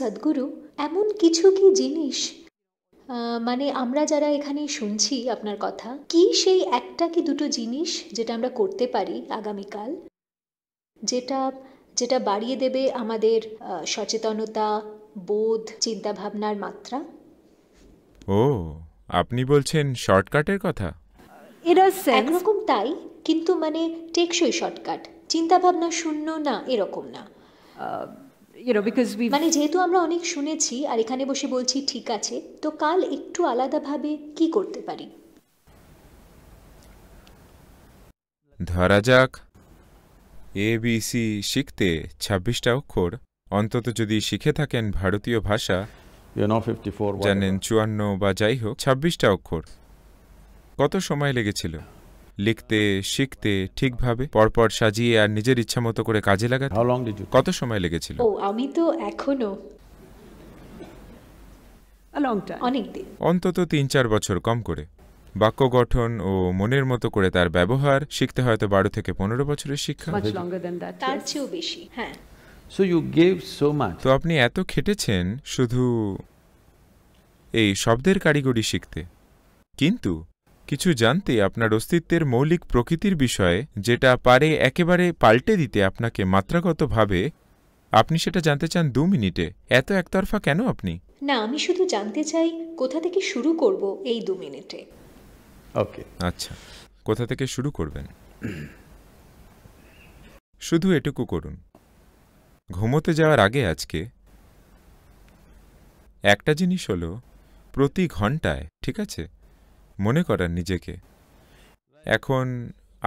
সদ্গুরু এমন কিছু কি জিনিস মানে আমরা যারা এখানে শুনছি আপনার কথা কি সেই একটা কি দুটো জিনিস যেটা আমরা করতে পারি আগামীকাল যেটা যেটা বাড়িয়ে দেবে আমাদের সচেতনতা বোধ চিন্তাভাবনার মাত্রা ও আপনি বলছেন শর্টকাটের কথা এরা একরকম তাই কিন্তু মানে টেকসই শর্টকাট চিন্তাভাবনা শূন্য না এরকম না মানে যেহেতু আমরা অনেক শুনেছি আর এখানে বসে বলছি ঠিক আছে তো কাল একটু আলাদাভাবে কি করতে পারি ধরা যাক এ বি সি শিখতে ছাব্বিশটা অক্ষর অন্তত যদি শিখে থাকেন ভারতীয় ভাষা জানেন চুয়ান্ন বা যাই হোক ছাব্বিশটা অক্ষর কত সময় লেগেছিল লিখতে শিখতে ঠিকভাবে পরপর সাজিয়ে আর নিজের ইচ্ছা মতো করে কাজে লাগাতে কত সময় লেগেছিল আমি তো এখনো অন্তত তিন চার বছর কম করে বাক্য গঠন ও মনের মতো করে তার ব্যবহার শিখতে হয়তো বারো থেকে পনেরো বছরের শিক্ষা হ্যাঁ। তো আপনি এত খেটেছেন শুধু এই শব্দের কারিগরি শিখতে কিন্তু কিছু জানতে আপনার অস্তিত্বের মৌলিক প্রকৃতির বিষয়ে যেটা পারে একেবারে পাল্টে দিতে আপনাকে মাত্রাগতভাবে আপনি সেটা জানতে চান দু মিনিটে এত একতরফা কেন আপনি না আমি শুধু জানতে চাই কোথা থেকে শুরু করব এই দু মিনিটে ওকে আচ্ছা কোথা থেকে শুরু করবেন শুধু এটুকু করুন ঘুমোতে যাওয়ার আগে আজকে একটা জিনিস হলো প্রতি ঘন্টায় ঠিক আছে মনে করার নিজেকে এখন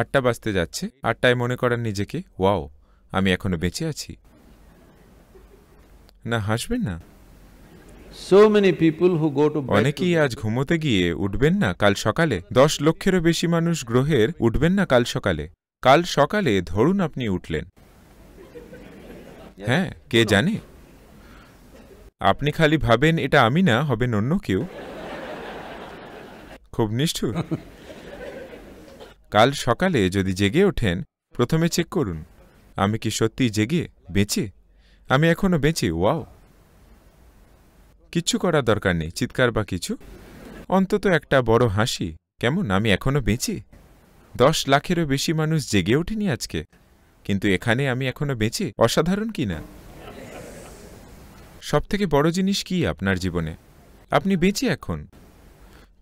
আটটা বাজতে যাচ্ছে আটটায় মনে করার নিজেকে ওয়াও আমি এখনো বেঁচে আছি না হাসবেন না অনেকেই আজ ঘুমোতে গিয়ে উঠবেন না কাল সকালে দশ লক্ষেরও বেশি মানুষ গ্রহের উঠবেন না কাল সকালে কাল সকালে ধরুন আপনি উঠলেন হ্যাঁ কে জানে আপনি খালি ভাবেন এটা আমি না হবেন অন্য কেউ খুব নিষ্ঠুর কাল সকালে যদি জেগে ওঠেন প্রথমে চেক করুন আমি কি সত্যি জেগে বেঁচে আমি এখনো বেঁচে ওয়াও কিচ্ছু করা দরকার নেই চিৎকার বা কিছু অন্তত একটা বড় হাসি কেমন আমি এখনো বেঁচে দশ লাখেরও বেশি মানুষ জেগে ওঠেনি আজকে কিন্তু এখানে আমি এখনো বেঁচে অসাধারণ কি না সবথেকে বড় জিনিস কি আপনার জীবনে আপনি বেঁচে এখন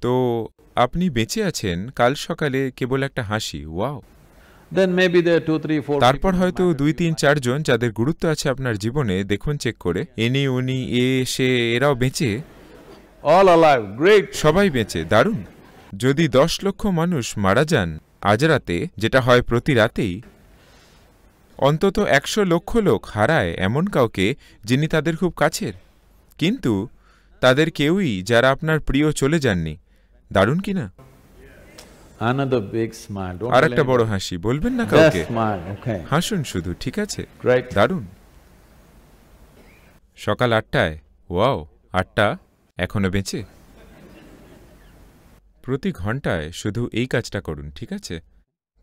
তো আপনি বেঁচে আছেন কাল সকালে কেবল একটা হাসি ওয়াও তারপর হয়তো দুই তিন চারজন যাদের গুরুত্ব আছে আপনার জীবনে দেখুন চেক করে এনি উনি এ সে এরাও বেঁচে অল গ্রেট সবাই বেঁচে দারুণ যদি দশ লক্ষ মানুষ মারা যান আজ রাতে যেটা হয় প্রতি রাতেই অন্তত একশো লক্ষ লোক হারায় এমন কাউকে যিনি তাদের খুব কাছের কিন্তু তাদের কেউই যারা আপনার প্রিয় চলে যাননি দারুণ কি না আর একটা বড় হাসি বলবেন না কাউকে হাসুন শুধু ঠিক আছে দারুণ সকাল আটটায় ওয়াও আটটা এখনো বেঁচে প্রতি ঘন্টায় শুধু এই কাজটা করুন ঠিক আছে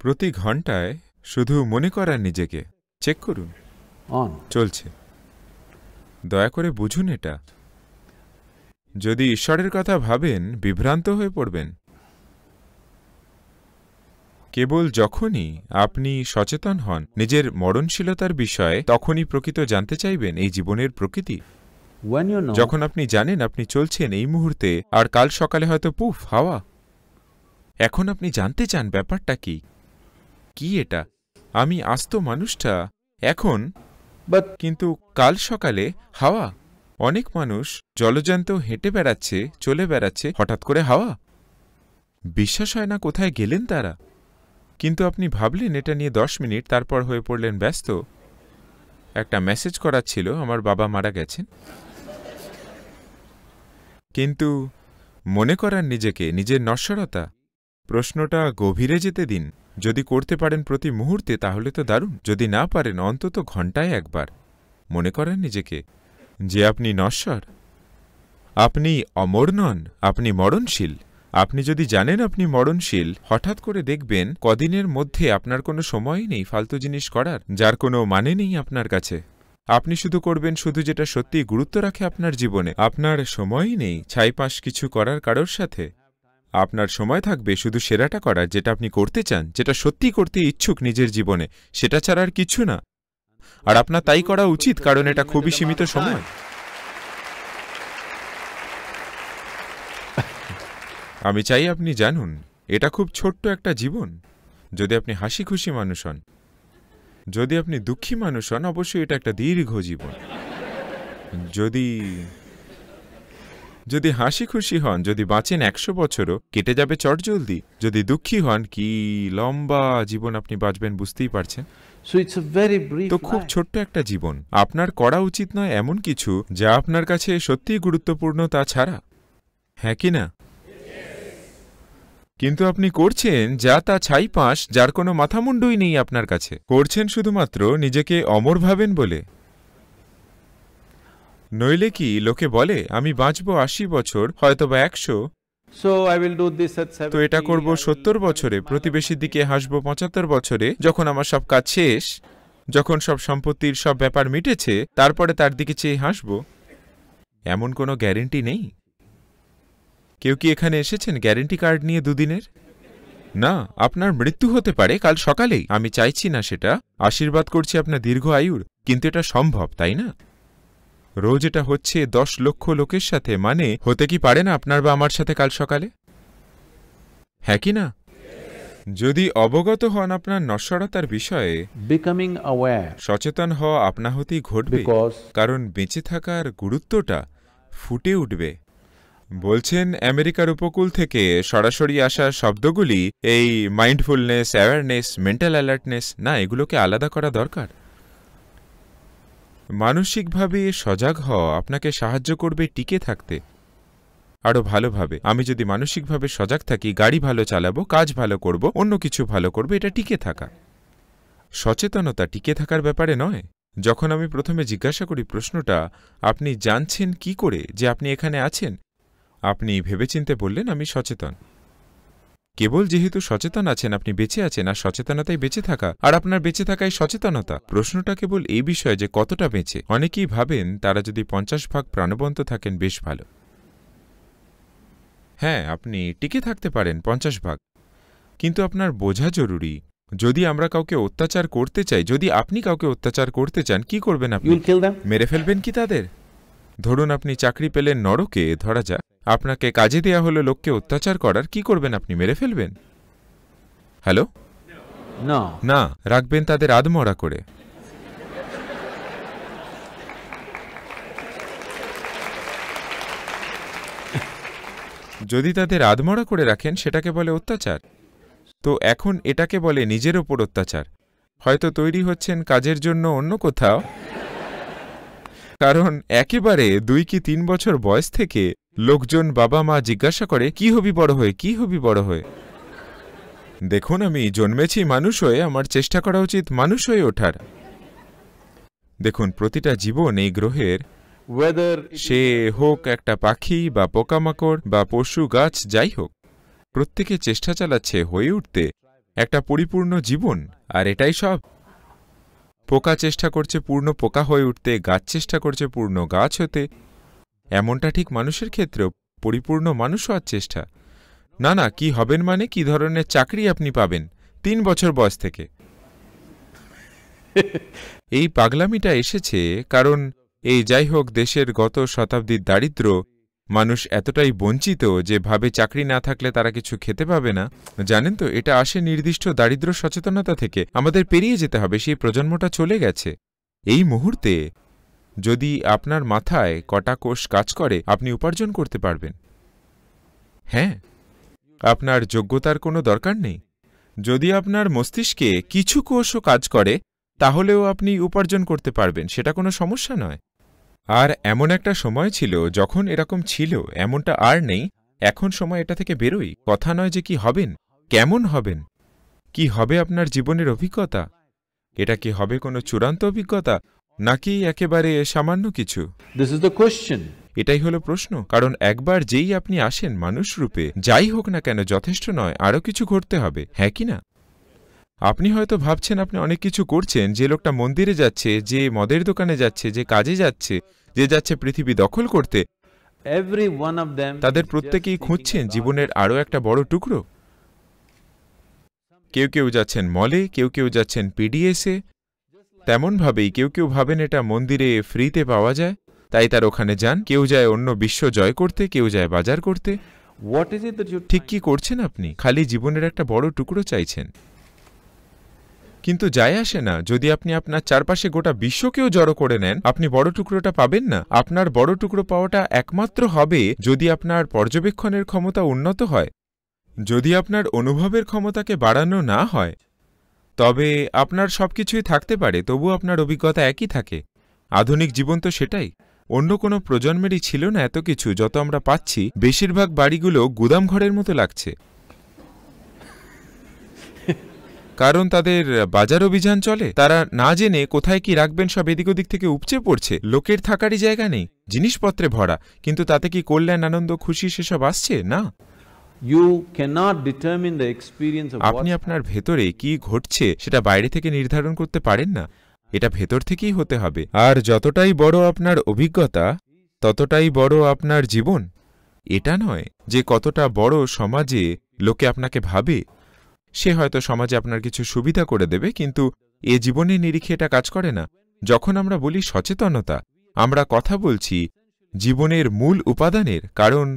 প্রতি ঘন্টায় শুধু মনে করার নিজেকে চেক করুন চলছে দয়া করে বুঝুন এটা যদি ঈশ্বরের কথা ভাবেন বিভ্রান্ত হয়ে পড়বেন কেবল যখনই আপনি সচেতন হন নিজের মরণশীলতার বিষয়ে তখনই প্রকৃত জানতে চাইবেন এই জীবনের প্রকৃতি যখন আপনি জানেন আপনি চলছেন এই মুহূর্তে আর কাল সকালে হয়তো পুফ হাওয়া এখন আপনি জানতে চান ব্যাপারটা কি কি এটা আমি আস্ত মানুষটা এখন কিন্তু কাল সকালে হাওয়া অনেক মানুষ জলজান্ত হেঁটে বেড়াচ্ছে চলে বেড়াচ্ছে হঠাৎ করে হাওয়া বিশ্বাস হয় না কোথায় গেলেন তারা কিন্তু আপনি ভাবলেন এটা নিয়ে দশ মিনিট তারপর হয়ে পড়লেন ব্যস্ত একটা মেসেজ করার ছিল আমার বাবা মারা গেছেন কিন্তু মনে করার নিজেকে নিজের নশ্বরতা প্রশ্নটা গভীরে যেতে দিন যদি করতে পারেন প্রতি মুহূর্তে তাহলে তো দারুণ যদি না পারেন অন্তত ঘন্টায় একবার মনে করেন নিজেকে যে আপনি নশ্বর আপনি অমর নন আপনি মরণশীল আপনি যদি জানেন আপনি মরণশীল হঠাৎ করে দেখবেন কদিনের মধ্যে আপনার কোনো সময়ই নেই ফালতু জিনিস করার যার কোনো মানে নেই আপনার কাছে আপনি শুধু করবেন শুধু যেটা সত্যি গুরুত্ব রাখে আপনার জীবনে আপনার সময়ই নেই ছাইপাশ কিছু করার কারোর সাথে আপনার সময় থাকবে শুধু সেরাটা করার যেটা আপনি করতে চান যেটা সত্যি করতে ইচ্ছুক নিজের জীবনে সেটা ছাড়া আর কিছু না আর আপনার তাই করা উচিত কারণ এটা খুবই সীমিত সময় আমি চাই আপনি জানুন এটা খুব ছোট্ট একটা জীবন যদি আপনি হাসি খুশি মানুষ হন যদি আপনি দুঃখী মানুষ হন অবশ্যই এটা একটা দীর্ঘ জীবন যদি যদি হাসি খুশি হন যদি বাঁচেন একশো বছরও কেটে যাবে চটজলদি যদি দুঃখী হন কি লম্বা জীবন আপনি বাঁচবেন বুঝতেই পারছেন তো খুব ছোট্ট একটা জীবন আপনার করা উচিত নয় এমন কিছু যা আপনার কাছে সত্যিই গুরুত্বপূর্ণ তা ছাড়া হ্যাঁ কি না কিন্তু আপনি করছেন যা তা ছাই পাঁশ যার কোনো মাথামুন্ডুই নেই আপনার কাছে করছেন শুধুমাত্র নিজেকে অমর ভাবেন বলে নইলে কি লোকে বলে আমি বাঁচব আশি বছর হয়তোবা একশো তো এটা করব সত্তর বছরে প্রতিবেশীর দিকে হাসবো পঁচাত্তর বছরে যখন আমার সব কাজ শেষ যখন সব সম্পত্তির সব ব্যাপার মিটেছে তারপরে তার দিকে চেয়ে হাসব এমন কোনো গ্যারেন্টি নেই কেউ কি এখানে এসেছেন গ্যারেন্টি কার্ড নিয়ে দুদিনের না আপনার মৃত্যু হতে পারে কাল সকালেই আমি চাইছি না সেটা আশীর্বাদ করছি আপনার দীর্ঘ আয়ুর কিন্তু এটা সম্ভব তাই না রোজ এটা হচ্ছে দশ লক্ষ লোকের সাথে মানে হতে কি পারে না আপনার বা আমার সাথে কাল সকালে হ্যাঁ কি না যদি অবগত হন আপনার নশ্বরতার বিষয়ে বিকামিং সচেতন হওয়া আপনা হতেই ঘটবে কারণ বেঁচে থাকার গুরুত্বটা ফুটে উঠবে বলছেন আমেরিকার উপকূল থেকে সরাসরি আসা শব্দগুলি এই মাইন্ডফুলনেস অ্যাওয়ারনেস মেন্টাল অ্যালার্টনেস না এগুলোকে আলাদা করা দরকার মানসিকভাবে সজাগ হওয়া আপনাকে সাহায্য করবে টিকে থাকতে আরও ভালোভাবে আমি যদি মানসিকভাবে সজাগ থাকি গাড়ি ভালো চালাবো কাজ ভালো করব অন্য কিছু ভালো করব এটা টিকে থাকা সচেতনতা টিকে থাকার ব্যাপারে নয় যখন আমি প্রথমে জিজ্ঞাসা করি প্রশ্নটা আপনি জানছেন কি করে যে আপনি এখানে আছেন আপনি ভেবেচিন্তে বললেন আমি সচেতন কেবল যেহেতু সচেতন আছেন আপনি বেঁচে আছেন আর সচেতনতাই বেঁচে থাকা আর আপনার বেঁচে থাকাই সচেতনতা প্রশ্নটা কেবল এই বিষয়ে যে কতটা বেঁচে অনেকেই ভাবেন তারা যদি পঞ্চাশ ভাগ প্রাণবন্ত থাকেন বেশ ভালো হ্যাঁ আপনি টিকে থাকতে পারেন পঞ্চাশ ভাগ কিন্তু আপনার বোঝা জরুরি যদি আমরা কাউকে অত্যাচার করতে চাই যদি আপনি কাউকে অত্যাচার করতে চান কি করবেন আপনি মেরে ফেলবেন কি তাদের ধরুন আপনি চাকরি পেলেন নরকে ধরা যাক আপনাকে কাজে দেয়া হলো লোককে অত্যাচার করার কি করবেন আপনি মেরে ফেলবেন হ্যালো না না রাখবেন তাদের আদমরা করে যদি তাদের আদমরা করে রাখেন সেটাকে বলে অত্যাচার তো এখন এটাকে বলে নিজের ওপর অত্যাচার হয়তো তৈরি হচ্ছেন কাজের জন্য অন্য কোথাও কারণ একেবারে দুই কি তিন বছর বয়স থেকে লোকজন বাবা মা জিজ্ঞাসা করে কি হবি বড় হয়ে কি হবি বড় হয়ে দেখুন আমি জন্মেছি মানুষ হয়ে আমার চেষ্টা করা উচিত মানুষ হয়ে ওঠার দেখুন প্রতিটা জীবন এই গ্রহের সে হোক একটা পাখি বা পোকামাকড় বা পশু গাছ যাই হোক প্রত্যেকে চেষ্টা চালাচ্ছে হয়ে উঠতে একটা পরিপূর্ণ জীবন আর এটাই সব পোকা চেষ্টা করছে পূর্ণ পোকা হয়ে উঠতে গাছ চেষ্টা করছে পূর্ণ গাছ হতে এমনটা ঠিক মানুষের ক্ষেত্রেও পরিপূর্ণ মানুষ হওয়ার চেষ্টা না না কি হবেন মানে কি ধরনের চাকরি আপনি পাবেন তিন বছর বয়স থেকে এই পাগলামিটা এসেছে কারণ এই যাই হোক দেশের গত শতাব্দীর দারিদ্র মানুষ এতটাই বঞ্চিত যে ভাবে চাকরি না থাকলে তারা কিছু খেতে পাবে না জানেন তো এটা আসে নির্দিষ্ট দারিদ্র সচেতনতা থেকে আমাদের পেরিয়ে যেতে হবে সেই প্রজন্মটা চলে গেছে এই মুহূর্তে যদি আপনার মাথায় কটা কোষ কাজ করে আপনি উপার্জন করতে পারবেন হ্যাঁ আপনার যোগ্যতার কোনো দরকার নেই যদি আপনার মস্তিষ্কে কিছু কোষও কাজ করে তাহলেও আপনি উপার্জন করতে পারবেন সেটা কোনো সমস্যা নয় আর এমন একটা সময় ছিল যখন এরকম ছিল এমনটা আর নেই এখন সময় এটা থেকে বেরোই কথা নয় যে কি হবেন কেমন হবেন কি হবে আপনার জীবনের অভিজ্ঞতা এটা কি হবে কোনো চূড়ান্ত অভিজ্ঞতা নাকি একেবারে সামান্য কিছু দিস ইজ দ্য কোশ্চেন এটাই হলো প্রশ্ন কারণ একবার যেই আপনি আসেন মানুষ রূপে যাই হোক না কেন যথেষ্ট নয় আরও কিছু ঘটতে হবে হ্যাঁ কি না আপনি হয়তো ভাবছেন আপনি অনেক কিছু করছেন যে লোকটা মন্দিরে যাচ্ছে যে মদের দোকানে যাচ্ছে যে কাজে যাচ্ছে যে যাচ্ছে পৃথিবী দখল করতে তাদের প্রত্যেকেই খুঁজছেন জীবনের আরও একটা বড় টুকরো কেউ কেউ যাচ্ছেন মলে কেউ কেউ যাচ্ছেন পিডিএসে তেমনভাবেই কেউ কেউ ভাবেন এটা মন্দিরে ফ্রিতে পাওয়া যায় তাই তার ওখানে যান কেউ যায় অন্য বিশ্ব জয় করতে কেউ যায় বাজার করতে ঠিক কি করছেন আপনি খালি জীবনের একটা বড় টুকরো চাইছেন কিন্তু যায় আসে না যদি আপনি আপনার চারপাশে গোটা বিশ্বকেও জড়ো করে নেন আপনি বড় টুকরোটা পাবেন না আপনার বড় টুকরো পাওয়াটা একমাত্র হবে যদি আপনার পর্যবেক্ষণের ক্ষমতা উন্নত হয় যদি আপনার অনুভবের ক্ষমতাকে বাড়ানো না হয় তবে আপনার সব কিছুই থাকতে পারে তবু আপনার অভিজ্ঞতা একই থাকে আধুনিক জীবন তো সেটাই অন্য কোনো প্রজন্মেরই ছিল না এত কিছু যত আমরা পাচ্ছি বেশিরভাগ বাড়িগুলো গুদাম ঘরের মতো লাগছে কারণ তাদের বাজার অভিযান চলে তারা না জেনে কোথায় কি রাখবেন সব এদিক ওদিক থেকে উপচে পড়ছে লোকের থাকারই জায়গা নেই জিনিসপত্রে ভরা কিন্তু তাতে কি কল্যাণ আনন্দ খুশি সেসব আসছে না আপনি আপনার ভেতরে কি ঘটছে সেটা বাইরে থেকে নির্ধারণ করতে পারেন না এটা ভেতর থেকেই হতে হবে আর যতটাই বড় আপনার অভিজ্ঞতা ততটাই বড় আপনার জীবন এটা নয় যে কতটা বড় সমাজে লোকে আপনাকে ভাবে সে হয়তো সমাজে আপনার কিছু সুবিধা করে দেবে কিন্তু এ জীবনের নিরিখে এটা কাজ করে না যখন আমরা বলি সচেতনতা আমরা কথা বলছি জীবনের মূল উপাদানের কারণ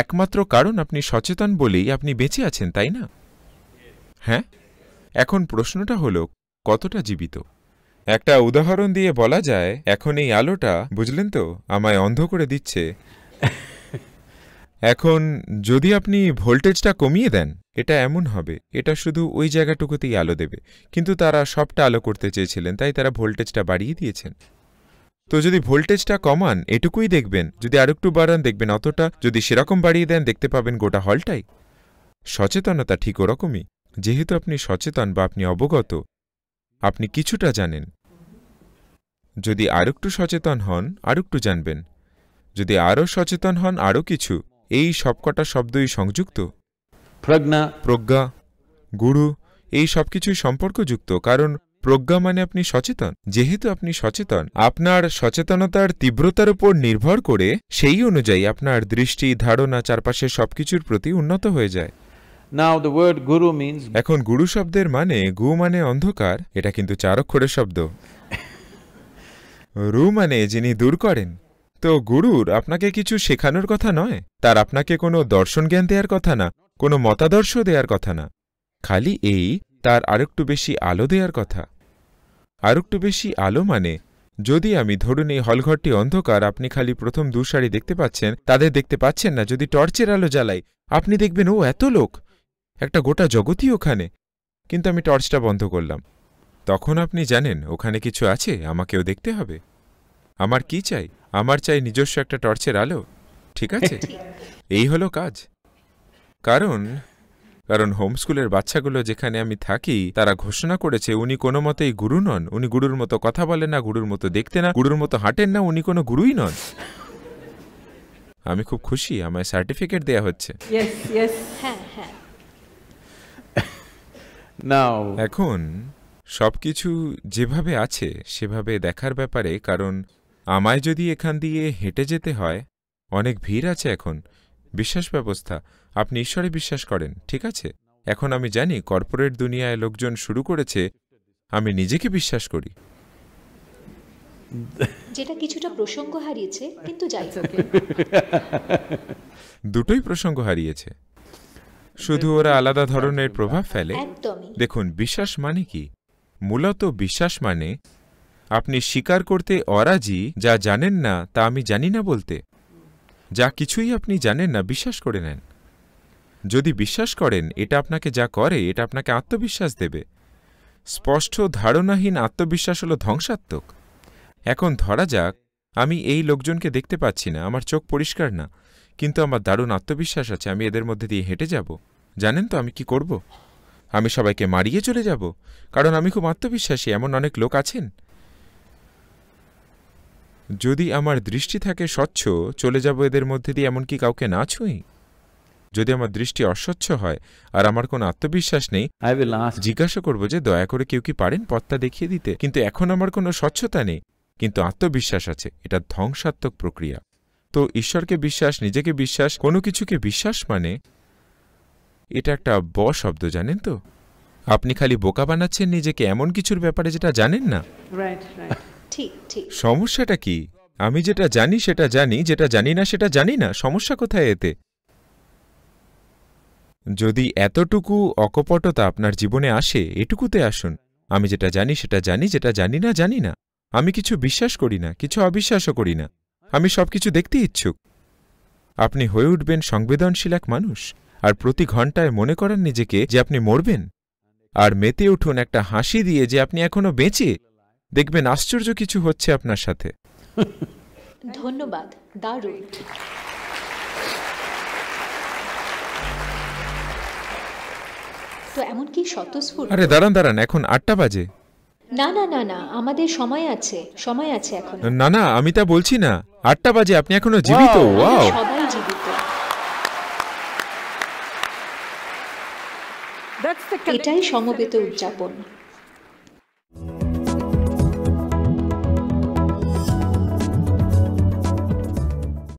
একমাত্র কারণ আপনি সচেতন বলেই আপনি বেঁচে আছেন তাই না হ্যাঁ এখন প্রশ্নটা হলো কতটা জীবিত একটা উদাহরণ দিয়ে বলা যায় এখন এই আলোটা বুঝলেন তো আমায় অন্ধ করে দিচ্ছে এখন যদি আপনি ভোল্টেজটা কমিয়ে দেন এটা এমন হবে এটা শুধু ওই জায়গাটুকুতেই আলো দেবে কিন্তু তারা সবটা আলো করতে চেয়েছিলেন তাই তারা ভোল্টেজটা বাড়িয়ে দিয়েছেন তো যদি ভোল্টেজটা কমান এটুকুই দেখবেন যদি আর একটু বাড়ান দেখবেন অতটা যদি সেরকম বাড়িয়ে দেন দেখতে পাবেন গোটা হলটাই সচেতনতা ঠিক ওরকমই যেহেতু আপনি সচেতন বা আপনি অবগত আপনি কিছুটা জানেন যদি আর একটু সচেতন হন আর একটু জানবেন যদি আরও সচেতন হন আরও কিছু এই সবকটা শব্দই সংযুক্ত প্রজ্ঞা প্রজ্ঞা গুরু এই সব কিছুই সম্পর্কযুক্ত কারণ প্রজ্ঞা মানে আপনি সচেতন যেহেতু আপনি সচেতন আপনার সচেতনতার তীব্রতার উপর নির্ভর করে সেই অনুযায়ী আপনার দৃষ্টি ধারণা চারপাশের সবকিছুর প্রতি উন্নত হয়ে যায় Now the word guru means এখন গুরু শব্দের মানে গু মানে অন্ধকার এটা কিন্তু চার অক্ষরের শব্দ রু মানে যিনি দূর করেন তো গুরুর আপনাকে কিছু শেখানোর কথা নয় তার আপনাকে কোনো দর্শন জ্ঞান দেওয়ার কথা না কোনো মতাদর্শ দেওয়ার কথা না খালি এই তার আরেকটু বেশি আলো দেওয়ার কথা আর একটু বেশি আলো মানে যদি আমি ধরুন এই হলঘরটি অন্ধকার আপনি খালি প্রথম দু সারি দেখতে পাচ্ছেন তাদের দেখতে পাচ্ছেন না যদি টর্চের আলো জ্বালাই আপনি দেখবেন ও এত লোক একটা গোটা জগতই ওখানে কিন্তু আমি টর্চটা বন্ধ করলাম তখন আপনি জানেন ওখানে কিছু আছে আমাকেও দেখতে হবে আমার কি চাই আমার চাই নিজস্ব একটা টর্চের আলো ঠিক আছে এই হলো কাজ কারণ কারণ হোমস্কুলের বাচ্চাগুলো যেখানে আমি থাকি তারা ঘোষণা করেছে উনি কোনো মতেই গুরু নন উনি গুরুর মতো কথা বলেন না গুরুর মতো দেখতে না গুরুর মতো হাঁটেন না উনি কোনো গুরুই নন আমি খুব খুশি আমায় সার্টিফিকেট দেয়া হচ্ছে হ্যাঁ, হ্যাঁ। এখন সব কিছু যেভাবে আছে সেভাবে দেখার ব্যাপারে কারণ আমায় যদি এখান দিয়ে হেঁটে যেতে হয় অনেক ভিড় আছে এখন বিশ্বাস ব্যবস্থা আপনি ঈশ্বরে বিশ্বাস করেন ঠিক আছে এখন আমি জানি কর্পোরেট দুনিয়ায় লোকজন শুরু করেছে আমি নিজেকে বিশ্বাস করি যেটা কিছুটা প্রসঙ্গ হারিয়েছে কিন্তু যাই দুটোই প্রসঙ্গ হারিয়েছে শুধু ওরা আলাদা ধরনের প্রভাব ফেলে দেখুন বিশ্বাস মানে কি মূলত বিশ্বাস মানে আপনি স্বীকার করতে অরাজি যা জানেন না তা আমি জানি না বলতে যা কিছুই আপনি জানেন না বিশ্বাস করে নেন যদি বিশ্বাস করেন এটা আপনাকে যা করে এটা আপনাকে আত্মবিশ্বাস দেবে স্পষ্ট ধারণাহীন আত্মবিশ্বাস হলো ধ্বংসাত্মক এখন ধরা যাক আমি এই লোকজনকে দেখতে পাচ্ছি না আমার চোখ পরিষ্কার না কিন্তু আমার দারুণ আত্মবিশ্বাস আছে আমি এদের মধ্যে দিয়ে হেঁটে যাব জানেন তো আমি কি করব আমি সবাইকে মারিয়ে চলে যাব কারণ আমি খুব আত্মবিশ্বাসী এমন অনেক লোক আছেন যদি আমার দৃষ্টি থাকে স্বচ্ছ চলে যাব এদের মধ্যে দিয়ে এমনকি কাউকে না ছুঁই যদি আমার দৃষ্টি অস্বচ্ছ হয় আর আমার কোনো আত্মবিশ্বাস নেই জিজ্ঞাসা করব যে দয়া করে কেউ কি পারেন পত্তা দেখিয়ে দিতে কিন্তু এখন আমার কোনো স্বচ্ছতা নেই কিন্তু আত্মবিশ্বাস আছে এটা ধ্বংসাত্মক প্রক্রিয়া তো ঈশ্বরকে বিশ্বাস নিজেকে বিশ্বাস কোনো কিছুকে বিশ্বাস মানে এটা একটা ব শব্দ জানেন তো আপনি খালি বোকা বানাচ্ছেন নিজেকে এমন কিছুর ব্যাপারে যেটা জানেন না সমস্যাটা কি আমি যেটা জানি সেটা জানি যেটা জানি না সেটা জানি না সমস্যা কোথায় এতে যদি এতটুকু অকপটতা আপনার জীবনে আসে এটুকুতে আসুন আমি যেটা জানি সেটা জানি যেটা জানি না জানি না আমি কিছু বিশ্বাস করি না কিছু অবিশ্বাসও করি না আমি সব কিছু দেখতে ইচ্ছুক আপনি হয়ে উঠবেন সংবেদনশীল এক মানুষ আর প্রতি ঘন্টায় মনে করেন নিজেকে যে আপনি মরবেন আর মেতে উঠুন একটা হাসি দিয়ে যে আপনি এখনও বেঁচে দেখবেন আশ্চর্য কিছু হচ্ছে আপনার সাথে ধন্যবাদ দারুণ তো এমন কি আরে দাঁড়ান দাঁড়ান এখন আটটা বাজে না না না না আমাদের সময় আছে সময় আছে এখন না না আমি তা বলছি না আটটা বাজে আপনি এখনো জীবিত ওয়াও সবাই জীবিত এটাই সমবেত উদযাপন